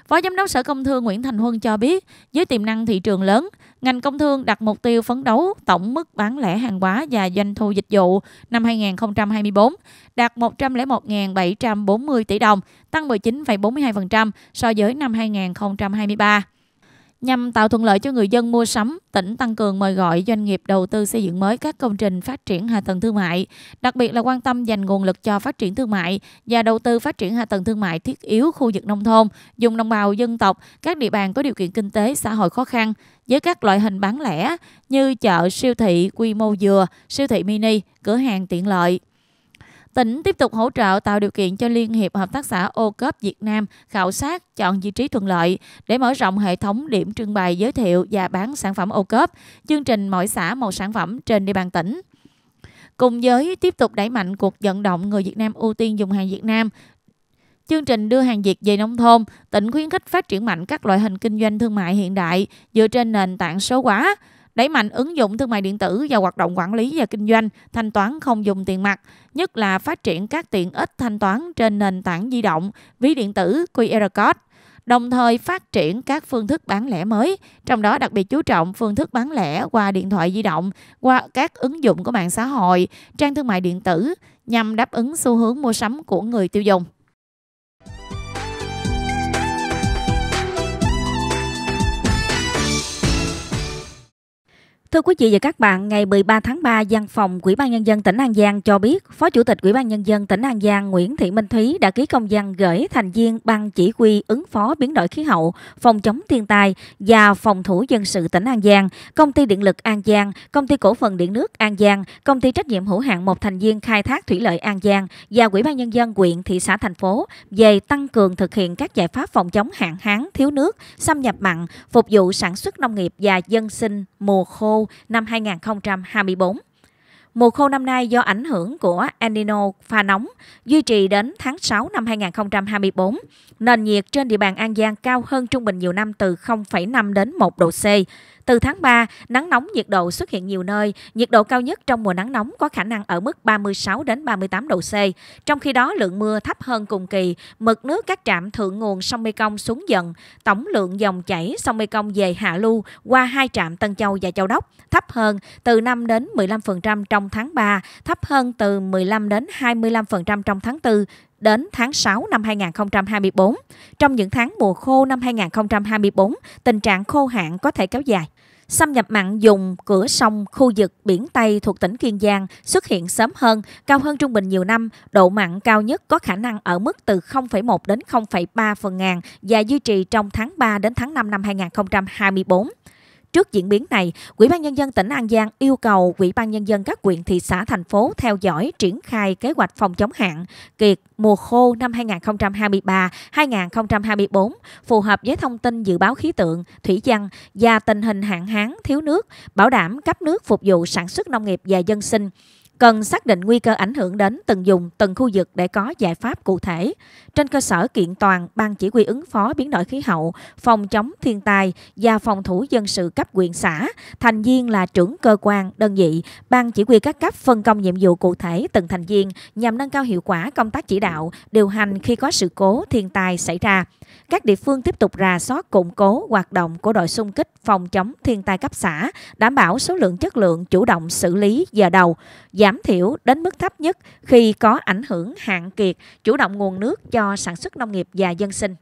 Phó Giám đốc Sở Công Thương Nguyễn Thành Huân cho biết, với tiềm năng thị trường lớn, ngành công thương đặt mục tiêu phấn đấu tổng mức bán lẻ hàng hóa và doanh thu dịch vụ năm 2024 đạt 101.740 tỷ đồng, tăng 19,42% so với năm 2023. Nhằm tạo thuận lợi cho người dân mua sắm, tỉnh tăng cường mời gọi doanh nghiệp đầu tư xây dựng mới các công trình phát triển hạ tầng thương mại, đặc biệt là quan tâm dành nguồn lực cho phát triển thương mại và đầu tư phát triển hạ tầng thương mại thiết yếu khu vực nông thôn, vùng đồng bào dân tộc, các địa bàn có điều kiện kinh tế xã hội khó khăn với các loại hình bán lẻ như chợ siêu thị quy mô vừa, siêu thị mini, cửa hàng tiện lợi. Tỉnh tiếp tục hỗ trợ tạo điều kiện cho Liên hiệp Hợp tác xã ô cốp Việt Nam khảo sát chọn vị trí thuận lợi để mở rộng hệ thống điểm trưng bày giới thiệu và bán sản phẩm ô cốp, chương trình mỗi xã một sản phẩm trên địa bàn tỉnh. Cùng với tiếp tục đẩy mạnh cuộc vận động người Việt Nam ưu tiên dùng hàng Việt Nam, chương trình đưa hàng Việt về nông thôn, tỉnh khuyến khích phát triển mạnh các loại hình kinh doanh thương mại hiện đại dựa trên nền tảng số hóa, đẩy mạnh ứng dụng thương mại điện tử và hoạt động quản lý và kinh doanh thanh toán không dùng tiền mặt, nhất là phát triển các tiện ích thanh toán trên nền tảng di động, ví điện tử, QR code đồng thời phát triển các phương thức bán lẻ mới, trong đó đặc biệt chú trọng phương thức bán lẻ qua điện thoại di động, qua các ứng dụng của mạng xã hội, trang thương mại điện tử nhằm đáp ứng xu hướng mua sắm của người tiêu dùng. Thưa quý vị và các bạn, ngày 13 tháng 3, văn phòng Ủy ban nhân dân tỉnh An Giang cho biết, Phó Chủ tịch Ủy ban nhân dân tỉnh An Giang Nguyễn Thị Minh Thúy đã ký công văn gửi thành viên ban chỉ huy ứng phó biến đổi khí hậu, phòng chống thiên tai và phòng thủ dân sự tỉnh An Giang, công ty điện lực An Giang, công ty cổ phần điện nước An Giang, công ty trách nhiệm hữu hạn một thành viên khai thác thủy lợi An Giang và Ủy ban nhân dân huyện, thị xã thành phố về tăng cường thực hiện các giải pháp phòng chống hạn hán, thiếu nước, xâm nhập mặn, phục vụ sản xuất nông nghiệp và dân sinh mùa khô năm 2024. Mùa khô năm nay do ảnh hưởng của El Nino pha nóng duy trì đến tháng 6 năm 2024, nền nhiệt trên địa bàn An Giang cao hơn trung bình nhiều năm từ 0,5 đến 1 độ C, từ tháng 3, nắng nóng nhiệt độ xuất hiện nhiều nơi. Nhiệt độ cao nhất trong mùa nắng nóng có khả năng ở mức 36 đến 38 độ C. Trong khi đó, lượng mưa thấp hơn cùng kỳ. Mực nước các trạm thượng nguồn sông Mekong xuống dần. Tổng lượng dòng chảy sông Mekong về hạ lưu qua hai trạm Tân Châu và Châu Đốc thấp hơn từ 5 đến 15% trong tháng 3, thấp hơn từ 15 đến 25% trong tháng 4 đến tháng 6 năm 2024. Trong những tháng mùa khô năm 2024, tình trạng khô hạn có thể kéo dài. Xâm nhập mặn dùng cửa sông khu vực biển Tây thuộc tỉnh Kiên Giang xuất hiện sớm hơn, cao hơn trung bình nhiều năm. Độ mặn cao nhất có khả năng ở mức từ 0,1 đến 0,3 phần ngàn và duy trì trong tháng 3 đến tháng 5 năm 2024. Trước diễn biến này, Ủy ban nhân dân tỉnh An Giang yêu cầu Ủy ban nhân dân các huyện thị xã thành phố theo dõi triển khai kế hoạch phòng chống hạn kiệt mùa khô năm 2023-2024 phù hợp với thông tin dự báo khí tượng, thủy văn và tình hình hạn hán thiếu nước, bảo đảm cấp nước phục vụ sản xuất nông nghiệp và dân sinh cần xác định nguy cơ ảnh hưởng đến từng dùng, từng khu vực để có giải pháp cụ thể. Trên cơ sở kiện toàn Ban Chỉ huy ứng phó biến đổi khí hậu, phòng chống thiên tai và phòng thủ dân sự cấp quyện xã, thành viên là trưởng cơ quan, đơn vị, Ban Chỉ huy các cấp phân công nhiệm vụ cụ thể từng thành viên nhằm nâng cao hiệu quả công tác chỉ đạo, điều hành khi có sự cố thiên tai xảy ra. Các địa phương tiếp tục rà soát củng cố hoạt động của đội xung kích phòng chống thiên tai cấp xã, đảm bảo số lượng chất lượng chủ động xử lý giờ đầu và giảm thiểu đến mức thấp nhất khi có ảnh hưởng hạn kiệt, chủ động nguồn nước cho sản xuất nông nghiệp và dân sinh.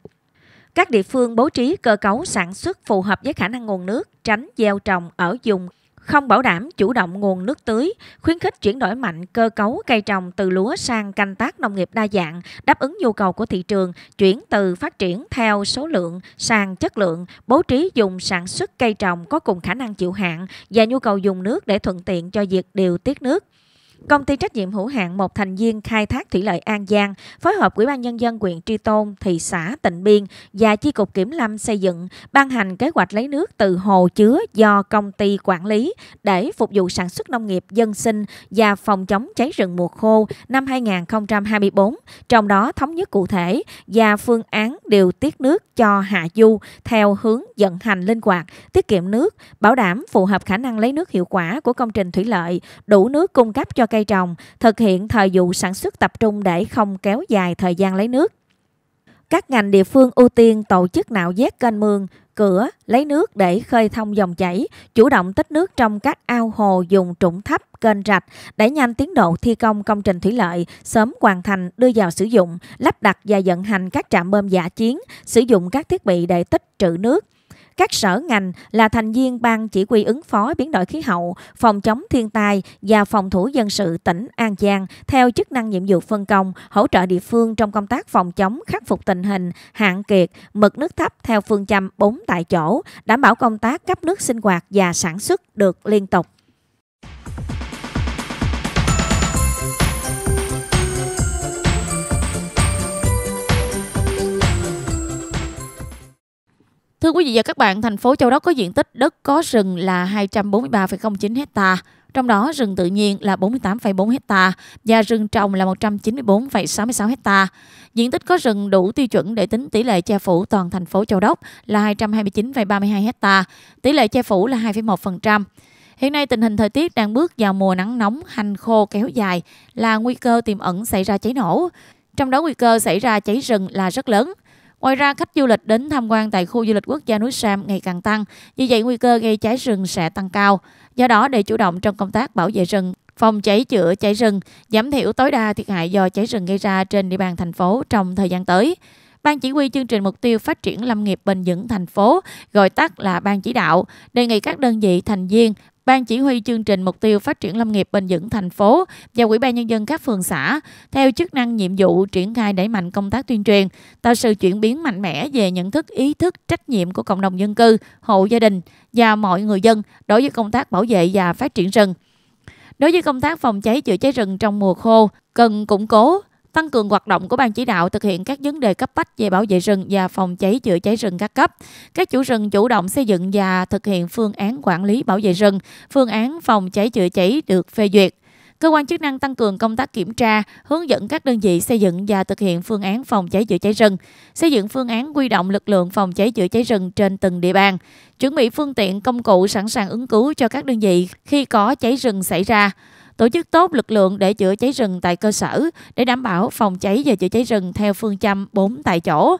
Các địa phương bố trí cơ cấu sản xuất phù hợp với khả năng nguồn nước, tránh gieo trồng ở vùng không bảo đảm chủ động nguồn nước tưới, khuyến khích chuyển đổi mạnh cơ cấu cây trồng từ lúa sang canh tác nông nghiệp đa dạng, đáp ứng nhu cầu của thị trường, chuyển từ phát triển theo số lượng sang chất lượng, bố trí dùng sản xuất cây trồng có cùng khả năng chịu hạn và nhu cầu dùng nước để thuận tiện cho việc điều tiết nước. Công ty trách nhiệm hữu hạn một thành viên khai thác thủy lợi An Giang phối hợp Ủy ban nhân dân huyện Tri Tôn, thị xã Tịnh Biên và chi cục kiểm lâm xây dựng ban hành kế hoạch lấy nước từ hồ chứa do công ty quản lý để phục vụ sản xuất nông nghiệp dân sinh và phòng chống cháy rừng mùa khô năm 2024, trong đó thống nhất cụ thể và phương án điều tiết nước cho hạ du theo hướng vận hành linh hoạt, tiết kiệm nước, bảo đảm phù hợp khả năng lấy nước hiệu quả của công trình thủy lợi, đủ nước cung cấp cho cây trồng, thực hiện thời vụ sản xuất tập trung để không kéo dài thời gian lấy nước. Các ngành địa phương ưu tiên tổ chức nạo vét kênh mương, cửa, lấy nước để khơi thông dòng chảy, chủ động tích nước trong các ao hồ dùng trũng thấp, kênh rạch, đẩy nhanh tiến độ thi công công trình thủy lợi, sớm hoàn thành, đưa vào sử dụng, lắp đặt và vận hành các trạm bơm giả chiến, sử dụng các thiết bị để tích trữ nước, các sở ngành là thành viên ban chỉ huy ứng phó biến đổi khí hậu, phòng chống thiên tai và phòng thủ dân sự tỉnh An Giang theo chức năng nhiệm vụ phân công, hỗ trợ địa phương trong công tác phòng chống khắc phục tình hình hạn kiệt, mực nước thấp theo phương châm 4 tại chỗ, đảm bảo công tác cấp nước sinh hoạt và sản xuất được liên tục. Thưa quý vị và các bạn, thành phố Châu Đốc có diện tích đất có rừng là 243,09 hecta, trong đó rừng tự nhiên là 48,4 hecta và rừng trồng là 194,66 hecta. Diện tích có rừng đủ tiêu chuẩn để tính tỷ lệ che phủ toàn thành phố Châu Đốc là 229,32 hecta, tỷ lệ che phủ là 2,1%. Hiện nay tình hình thời tiết đang bước vào mùa nắng nóng, hành khô kéo dài là nguy cơ tiềm ẩn xảy ra cháy nổ. Trong đó nguy cơ xảy ra cháy rừng là rất lớn. Ngoài ra, khách du lịch đến tham quan tại khu du lịch quốc gia núi Sam ngày càng tăng, vì vậy nguy cơ gây cháy rừng sẽ tăng cao. Do đó, để chủ động trong công tác bảo vệ rừng, phòng cháy chữa cháy rừng, giảm thiểu tối đa thiệt hại do cháy rừng gây ra trên địa bàn thành phố trong thời gian tới. Ban chỉ huy chương trình mục tiêu phát triển lâm nghiệp bền vững thành phố, gọi tắt là Ban chỉ đạo, đề nghị các đơn vị thành viên Ban chỉ huy chương trình mục tiêu phát triển lâm nghiệp bền vững thành phố và Ủy ban nhân dân các phường xã theo chức năng nhiệm vụ triển khai đẩy mạnh công tác tuyên truyền, tạo sự chuyển biến mạnh mẽ về nhận thức, ý thức, trách nhiệm của cộng đồng dân cư, hộ gia đình và mọi người dân đối với công tác bảo vệ và phát triển rừng. Đối với công tác phòng cháy chữa cháy rừng trong mùa khô, cần củng cố tăng cường hoạt động của ban chỉ đạo thực hiện các vấn đề cấp bách về bảo vệ rừng và phòng cháy chữa cháy rừng các cấp. Các chủ rừng chủ động xây dựng và thực hiện phương án quản lý bảo vệ rừng, phương án phòng cháy chữa cháy được phê duyệt. Cơ quan chức năng tăng cường công tác kiểm tra, hướng dẫn các đơn vị xây dựng và thực hiện phương án phòng cháy chữa cháy rừng, xây dựng phương án quy động lực lượng phòng cháy chữa cháy rừng trên từng địa bàn, chuẩn bị phương tiện công cụ sẵn sàng ứng cứu cho các đơn vị khi có cháy rừng xảy ra tổ chức tốt lực lượng để chữa cháy rừng tại cơ sở để đảm bảo phòng cháy và chữa cháy rừng theo phương châm 4 tại chỗ.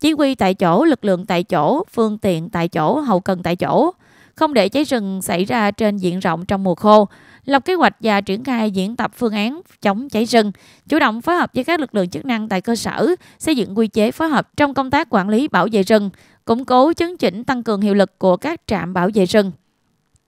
Chỉ huy tại chỗ, lực lượng tại chỗ, phương tiện tại chỗ, hậu cần tại chỗ. Không để cháy rừng xảy ra trên diện rộng trong mùa khô, lập kế hoạch và triển khai diễn tập phương án chống cháy rừng, chủ động phối hợp với các lực lượng chức năng tại cơ sở, xây dựng quy chế phối hợp trong công tác quản lý bảo vệ rừng, củng cố chứng chỉnh tăng cường hiệu lực của các trạm bảo vệ rừng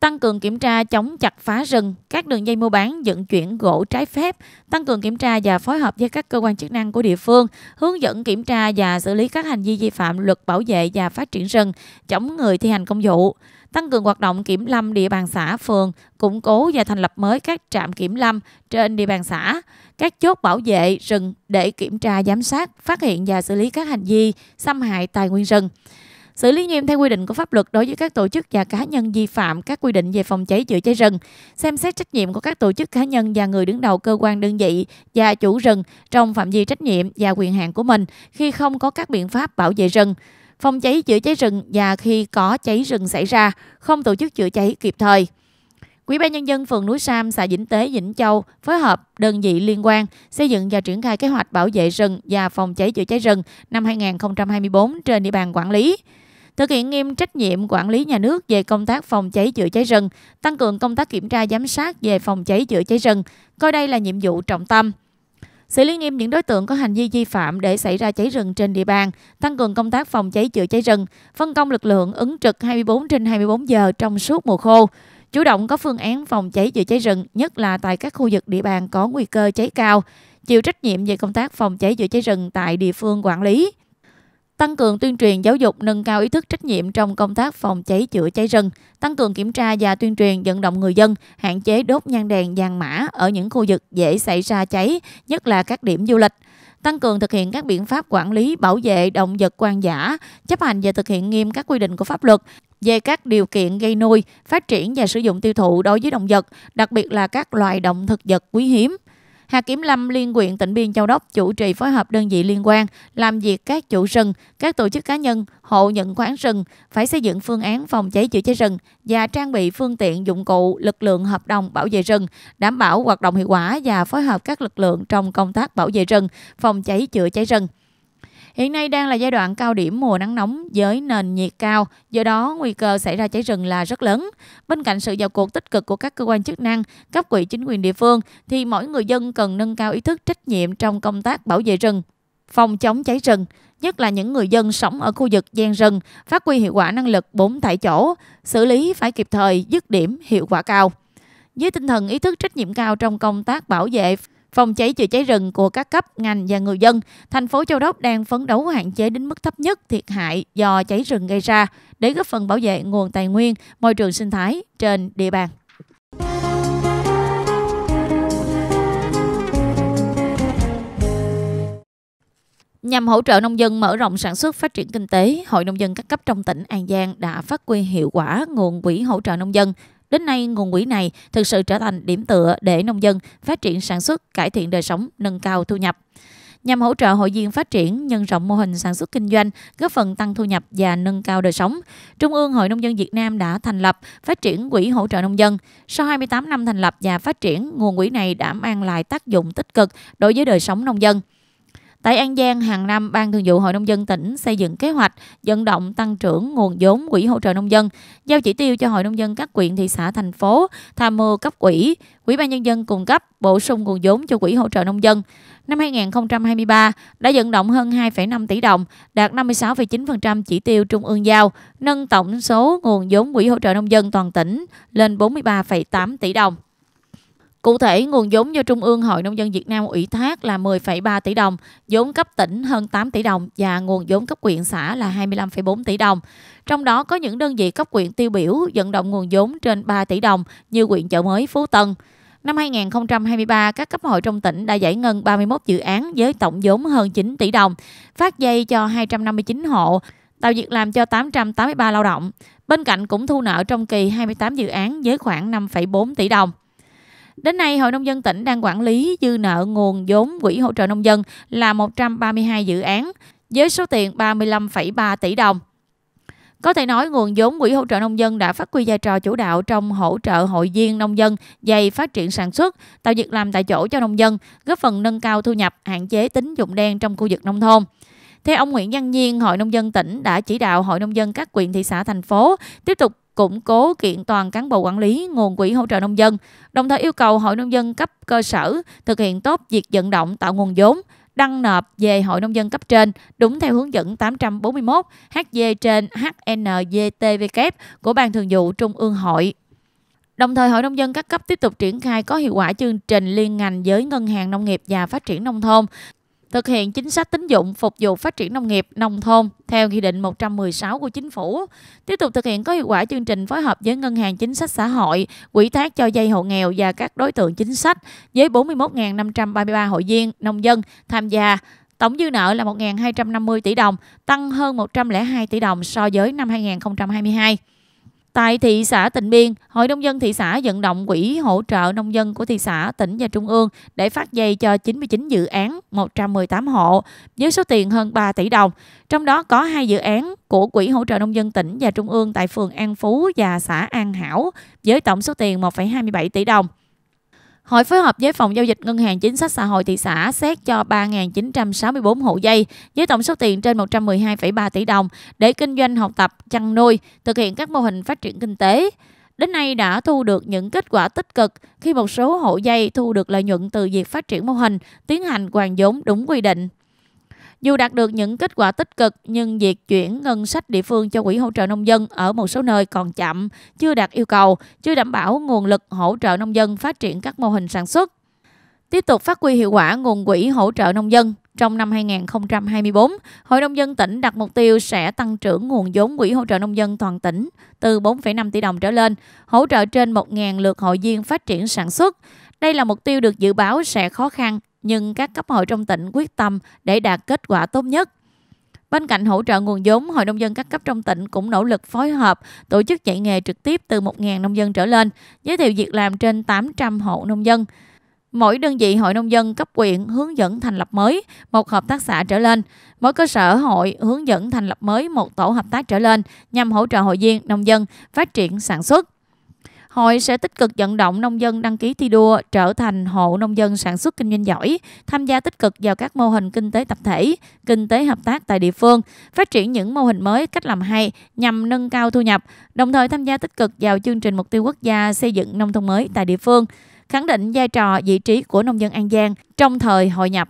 tăng cường kiểm tra chống chặt phá rừng, các đường dây mua bán vận chuyển gỗ trái phép, tăng cường kiểm tra và phối hợp với các cơ quan chức năng của địa phương, hướng dẫn kiểm tra và xử lý các hành vi vi phạm luật bảo vệ và phát triển rừng, chống người thi hành công vụ, tăng cường hoạt động kiểm lâm địa bàn xã, phường, củng cố và thành lập mới các trạm kiểm lâm trên địa bàn xã, các chốt bảo vệ rừng để kiểm tra giám sát, phát hiện và xử lý các hành vi xâm hại tài nguyên rừng xử lý nghiêm theo quy định của pháp luật đối với các tổ chức và cá nhân vi phạm các quy định về phòng cháy chữa cháy rừng, xem xét trách nhiệm của các tổ chức cá nhân và người đứng đầu cơ quan đơn vị và chủ rừng trong phạm vi trách nhiệm và quyền hạn của mình khi không có các biện pháp bảo vệ rừng phòng cháy chữa cháy rừng và khi có cháy rừng xảy ra không tổ chức chữa cháy kịp thời. Quỹ ban nhân dân phường núi Sam, xã Vĩnh Tế, Vĩnh Châu phối hợp đơn vị liên quan xây dựng và triển khai kế hoạch bảo vệ rừng và phòng cháy chữa cháy rừng năm 2024 trên địa bàn quản lý thực hiện nghiêm trách nhiệm quản lý nhà nước về công tác phòng cháy chữa cháy rừng, tăng cường công tác kiểm tra giám sát về phòng cháy chữa cháy rừng, coi đây là nhiệm vụ trọng tâm xử lý nghiêm những đối tượng có hành vi vi phạm để xảy ra cháy rừng trên địa bàn, tăng cường công tác phòng cháy chữa cháy rừng, phân công lực lượng ứng trực 24 trên 24 giờ trong suốt mùa khô, chủ động có phương án phòng cháy chữa cháy rừng, nhất là tại các khu vực địa bàn có nguy cơ cháy cao, chịu trách nhiệm về công tác phòng cháy chữa cháy rừng tại địa phương quản lý tăng cường tuyên truyền giáo dục nâng cao ý thức trách nhiệm trong công tác phòng cháy chữa cháy rừng, tăng cường kiểm tra và tuyên truyền vận động người dân hạn chế đốt nhang đèn vàng mã ở những khu vực dễ xảy ra cháy, nhất là các điểm du lịch tăng cường thực hiện các biện pháp quản lý bảo vệ động vật hoang dã, chấp hành và thực hiện nghiêm các quy định của pháp luật về các điều kiện gây nuôi, phát triển và sử dụng tiêu thụ đối với động vật, đặc biệt là các loài động thực vật quý hiếm. Hà Kiểm Lâm liên quyện tỉnh Biên Châu Đốc chủ trì phối hợp đơn vị liên quan làm việc các chủ rừng, các tổ chức cá nhân hộ nhận khoáng rừng phải xây dựng phương án phòng cháy chữa cháy rừng và trang bị phương tiện dụng cụ, lực lượng hợp đồng bảo vệ rừng, đảm bảo hoạt động hiệu quả và phối hợp các lực lượng trong công tác bảo vệ rừng, phòng cháy chữa cháy rừng. Hiện nay đang là giai đoạn cao điểm mùa nắng nóng với nền nhiệt cao, do đó nguy cơ xảy ra cháy rừng là rất lớn. Bên cạnh sự vào cuộc tích cực của các cơ quan chức năng, cấp quỹ chính quyền địa phương thì mỗi người dân cần nâng cao ý thức trách nhiệm trong công tác bảo vệ rừng, phòng chống cháy rừng, nhất là những người dân sống ở khu vực gian rừng, phát huy hiệu quả năng lực bốn tại chỗ, xử lý phải kịp thời, dứt điểm, hiệu quả cao. Với tinh thần ý thức trách nhiệm cao trong công tác bảo vệ phòng cháy chữa cháy rừng của các cấp ngành và người dân, thành phố Châu Đốc đang phấn đấu hạn chế đến mức thấp nhất thiệt hại do cháy rừng gây ra để góp phần bảo vệ nguồn tài nguyên, môi trường sinh thái trên địa bàn. Nhằm hỗ trợ nông dân mở rộng sản xuất phát triển kinh tế, Hội Nông dân các cấp trong tỉnh An Giang đã phát huy hiệu quả nguồn quỹ hỗ trợ nông dân Đến nay, nguồn quỹ này thực sự trở thành điểm tựa để nông dân phát triển sản xuất, cải thiện đời sống, nâng cao thu nhập nhằm hỗ trợ hội viên phát triển, nhân rộng mô hình sản xuất kinh doanh, góp phần tăng thu nhập và nâng cao đời sống. Trung ương Hội Nông dân Việt Nam đã thành lập, phát triển quỹ hỗ trợ nông dân. Sau 28 năm thành lập và phát triển, nguồn quỹ này đã mang lại tác dụng tích cực đối với đời sống nông dân. Tại An Giang, hàng năm Ban Thường vụ Hội nông dân tỉnh xây dựng kế hoạch vận động tăng trưởng nguồn vốn quỹ hỗ trợ nông dân, giao chỉ tiêu cho Hội nông dân các quyện, thị xã, thành phố tham mưu cấp quỹ, Quỹ ban nhân dân cung cấp bổ sung nguồn vốn cho quỹ hỗ trợ nông dân. Năm 2023 đã vận động hơn 2,5 tỷ đồng, đạt 56,9% chỉ tiêu trung ương giao, nâng tổng số nguồn vốn quỹ hỗ trợ nông dân toàn tỉnh lên 43,8 tỷ đồng. Cụ thể, nguồn vốn do Trung ương Hội Nông dân Việt Nam ủy thác là 10,3 tỷ đồng, vốn cấp tỉnh hơn 8 tỷ đồng và nguồn vốn cấp quyện xã là 25,4 tỷ đồng. Trong đó có những đơn vị cấp quyện tiêu biểu vận động nguồn vốn trên 3 tỷ đồng như quyện chợ mới Phú Tân. Năm 2023, các cấp hội trong tỉnh đã giải ngân 31 dự án với tổng vốn hơn 9 tỷ đồng, phát dây cho 259 hộ, tạo việc làm cho 883 lao động. Bên cạnh cũng thu nợ trong kỳ 28 dự án với khoảng 5,4 tỷ đồng. Đến nay, Hội Nông dân tỉnh đang quản lý dư nợ nguồn vốn quỹ hỗ trợ nông dân là 132 dự án với số tiền 35,3 tỷ đồng. Có thể nói nguồn vốn quỹ hỗ trợ nông dân đã phát huy vai trò chủ đạo trong hỗ trợ hội viên nông dân dày phát triển sản xuất, tạo việc làm tại chỗ cho nông dân, góp phần nâng cao thu nhập, hạn chế tín dụng đen trong khu vực nông thôn. Theo ông Nguyễn Văn Nhiên, Hội Nông dân tỉnh đã chỉ đạo Hội Nông dân các quyện thị xã thành phố tiếp tục củng cố kiện toàn cán bộ quản lý nguồn quỹ hỗ trợ nông dân, đồng thời yêu cầu Hội Nông dân cấp cơ sở thực hiện tốt việc vận động tạo nguồn vốn, đăng nộp về Hội Nông dân cấp trên đúng theo hướng dẫn 841 HV trên HNGTVK của Ban Thường vụ Trung ương Hội. Đồng thời, Hội Nông dân các cấp tiếp tục triển khai có hiệu quả chương trình liên ngành với Ngân hàng Nông nghiệp và Phát triển Nông thôn, thực hiện chính sách tín dụng phục vụ phát triển nông nghiệp, nông thôn theo Nghị định 116 của Chính phủ, tiếp tục thực hiện có hiệu quả chương trình phối hợp với Ngân hàng Chính sách Xã hội, Quỹ thác cho dây hộ nghèo và các đối tượng chính sách với 41.533 hội viên, nông dân tham gia Tổng dư nợ là 1.250 tỷ đồng, tăng hơn 102 tỷ đồng so với năm 2022. Tại thị xã Tịnh Biên, Hội nông dân thị xã vận động quỹ hỗ trợ nông dân của thị xã, tỉnh và trung ương để phát dây cho 99 dự án 118 hộ với số tiền hơn 3 tỷ đồng. Trong đó có hai dự án của quỹ hỗ trợ nông dân tỉnh và trung ương tại phường An Phú và xã An Hảo với tổng số tiền 1,27 tỷ đồng. Hội phối hợp với Phòng Giao dịch Ngân hàng Chính sách Xã hội thị xã xét cho 3.964 hộ dây với tổng số tiền trên 112,3 tỷ đồng để kinh doanh học tập, chăn nuôi, thực hiện các mô hình phát triển kinh tế. Đến nay đã thu được những kết quả tích cực khi một số hộ dây thu được lợi nhuận từ việc phát triển mô hình, tiến hành hoàn vốn đúng quy định. Dù đạt được những kết quả tích cực nhưng việc chuyển ngân sách địa phương cho quỹ hỗ trợ nông dân ở một số nơi còn chậm, chưa đạt yêu cầu, chưa đảm bảo nguồn lực hỗ trợ nông dân phát triển các mô hình sản xuất. Tiếp tục phát huy hiệu quả nguồn quỹ hỗ trợ nông dân, trong năm 2024, Hội nông dân tỉnh đặt mục tiêu sẽ tăng trưởng nguồn vốn quỹ hỗ trợ nông dân toàn tỉnh từ 4,5 tỷ đồng trở lên, hỗ trợ trên 1.000 lượt hội viên phát triển sản xuất. Đây là mục tiêu được dự báo sẽ khó khăn nhưng các cấp hội trong tỉnh quyết tâm để đạt kết quả tốt nhất. Bên cạnh hỗ trợ nguồn vốn, Hội nông dân các cấp trong tỉnh cũng nỗ lực phối hợp tổ chức dạy nghề trực tiếp từ 1.000 nông dân trở lên, giới thiệu việc làm trên 800 hộ nông dân. Mỗi đơn vị hội nông dân cấp huyện hướng dẫn thành lập mới một hợp tác xã trở lên, mỗi cơ sở hội hướng dẫn thành lập mới một tổ hợp tác trở lên nhằm hỗ trợ hội viên nông dân phát triển sản xuất. Hội sẽ tích cực vận động nông dân đăng ký thi đua trở thành hộ nông dân sản xuất kinh doanh giỏi, tham gia tích cực vào các mô hình kinh tế tập thể, kinh tế hợp tác tại địa phương, phát triển những mô hình mới, cách làm hay nhằm nâng cao thu nhập, đồng thời tham gia tích cực vào chương trình mục tiêu quốc gia xây dựng nông thôn mới tại địa phương khẳng định vai trò vị trí của nông dân An Giang trong thời hội nhập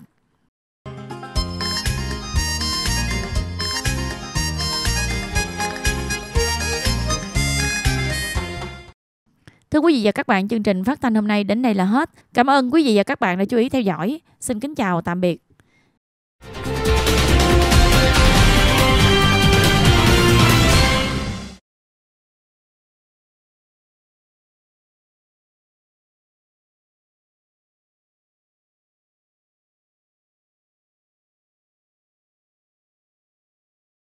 Thưa quý vị và các bạn, chương trình phát thanh hôm nay đến đây là hết. Cảm ơn quý vị và các bạn đã chú ý theo dõi. Xin kính chào tạm biệt.